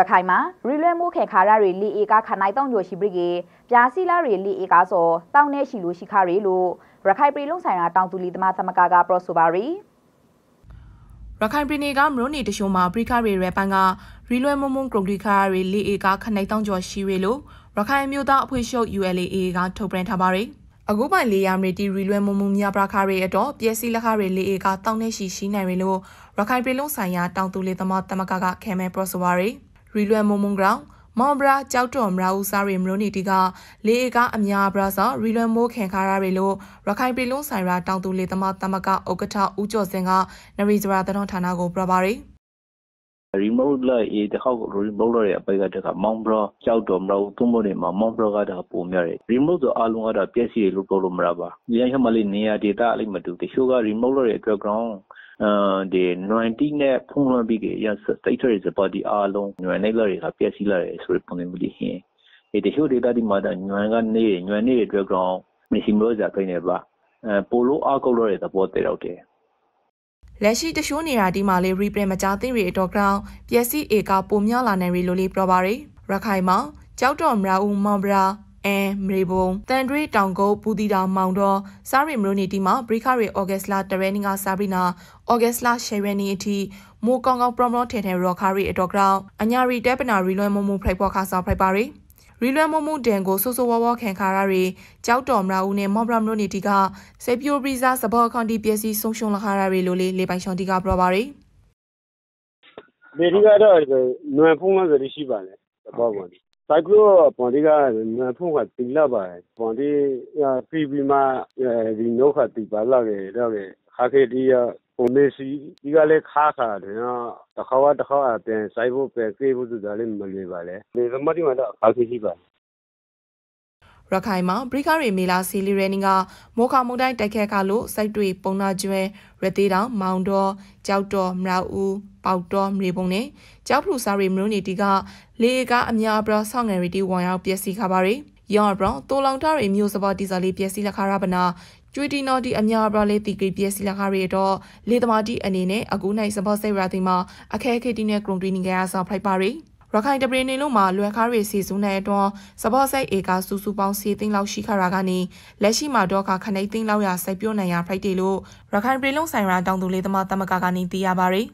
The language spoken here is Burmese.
ရခိုင်မှာရီလွဲမိုးခေခါရရီလီအေကာခနိုင်တောင်ညိုရှိပရိကေပြာစီလာရီလီအေကာဆိုတောင်းနေရှိလို့ရှိခါရီလို့ရခိုင်ပြည်လုံးဆိုင်ရာတောင်သူလီသမားသမဂ္ဂကပရော့ဆိုပါရီရခိုင်ပြည်နယ်ကမရိုနီတရှိုမှာပရိခရီရပန်ကရီလွဲမုံမုံကရုံတီခါရီလီအေကာခနိုင်တောင်ကျော်ရှိရီလို့ရခိုင်မျိုးသားအဖွဲ့ချုပ် ULAA ကထုတ်ပြန်ထားပါရီအခုပိုင်လေယာမရီတီရီလွဲမုံမုံမြပရာခရီအတော့ပျက်စီးလက်ခရီလေအေကာတောင်းနေရှိရှိနိုင်ရီလို့ရခိုင်ပြည်လုံးဆိုင်ရာတောင်သူလီသမားသမဂ္ဂကခဲမဲပရော့ဆိုပါရီရီလွမ်မုံမုံဂရောင်းမောင်ဘရာကြောက်တော်မရာဦးစားရီမရိုနီတီကလေအေကအများဘရာဆောရီလွမ်မိုးခင်ခါရရီလို့ရခိုင်ပြည်လုံးဆိုင်ရာတောင်သူလေသမားတမကဥက္ကဋ္ဌဦးကျော်စင်ကနရီဇရာတတော်ဌာနကိုပြောပါရီ remote လိုက်ရေးတခေါက် remote လိုက်ရအပိုက်ကတခါ mount bro ကြောက်တော့မလို့သုံးဖို့နေမှာ mount bro ကတော့ပုံများတယ် remote ဆိုအလုံးကတော့ပြည့်စည်လို့ပြောလို့မရပါဘူး။ဒီအချိန်မှလေးနေရာဒေတာအဲ့လိုမတူတချို့က remote လိုက်ရ background ဒီ90နဲ့ဖုံးလွှမ်းပြီးကရစတိတ်ထရီစပါဒီအားလုံးညွန်နေလာရတာပြည့်စည်လာရဆိုရပုံစံမျိုးလေးဟင်းဒီတချို့ data ဒီမှာတော့ညွန်ကနေညွန်နေတဲ့ background မရှိမလို့ဇာခိုင်းနေပါအဲပိုလို့အကောက်လို့ရတဲ့သဘောတည်တော့တယ်လက်ရှိတရှိုးနေတာဒီမှာလေး replay မကြသင့်ရီအတော်ကောင် ပြည့်စည်ဧကပုံမြလာနေရီလို့လေးပြောပါရယ်ရခိုင်မှာကြောက်တော်မရာဦးမောင်ဘရာအန်မရေဘုံတန်တွေးတောင်ကုန်းပူတီတောင်မောင်တော်စားရီမရိုနီတီမှာဘရိခရီအော်ဂတ်စ်လာတရနီငါစာဘရီနာအော်ဂတ်စ်လာရှယ်ရနီအထိမိုးကောင်းကောင်းပရောမရောထင်ထင်ရော်ခါရီအတော်ကောင်အညာရီတဲပနာရီလွန်မုံမုံဖရိုက်ပေါ်ခါဆောင်ဖရိုက်ပါရီရီလွန်မုံမုံဒန်ကိုဆူဆူဝါဝါခံခါရရီကြောက်တော်မရာဦးနဲ့မော်ဘရမရိုနီတီကဆေပီယိုဘရီဇာစဘောအခန့်တီပျက်စီးဆုံးရှုံးလာခါရရီလိုလေးလေပိုင်ဆောင်တီကပရောပါရီဘယ်ဒီကတော့နွယ်ဖုံးမှဆိုလို့ရှိပါလေသဘောပါလေတိုက်ကိုပွန်ဒီကနဖုံကတိလာပါပွန်ဒီပီပီမာဒီနောခတိပါလာလေတော့လေခါခေတီရပုံနေစီဒီကလည်းခါခါတယ်နော်တခါဝတခါအပြင်စိုက်ဖို့ပဲကေးဖို့ဆိုတာလည်းမလွယ်ပါလေဒီသမတိမှာတော့အခက်ရှိပါရခိုင်မှာပရိခရီမေလာစီလီရနီကမောခမုန်တိုင်းတိုက်ခတ်ခါလို့စိုက်တွေပုံနာကျွဲရသေးတောင်မောင်တော်ကြောက်တော်မြောက်ဦးပေါတော့မရေပုံနဲ့ကြောက်ဖလူစာရီမရိုနီတီကလေကားအများအပြားဆောင်းငယ်ရီတီဝန်ရောက်ပျက်စီးခါပါရယ်ယောဘရန်တိုလောင်တာရီမျိုးစပါတီစာလေးပျက်စီးလက်ခါရပနာကျွေတီနော်ဒီအများအပြားလေးတီကိပျက်စီးလက်ခါရီတော့လေသမားတီအနေနဲ့အခုနိုင်စပါစိတ်ရာတီမှာအခဲခဲတီနဲ့ဂရုံတွင်းနေကြရဆောင်ဖိုက်ပါရယ်ရခိုင်တပရင်နေလုံးမှာလွယ်ခါရီစီစုနဲ့အတွန်းစပော့ဆိုင်ဧကစုစုပေါင်းစီသိန်းလောက်ရှိခါရာကနေလက်ရှိမှာတော့ခါခနေသိန်းလောက်ရစိုက်ပြိုးနိုင်ရဖိုက်တယ်လို့ရခိုင်ပရင်လုံးဆိုင်ရာတောင်သူလေးသမားတမကကနေသိရပါရယ်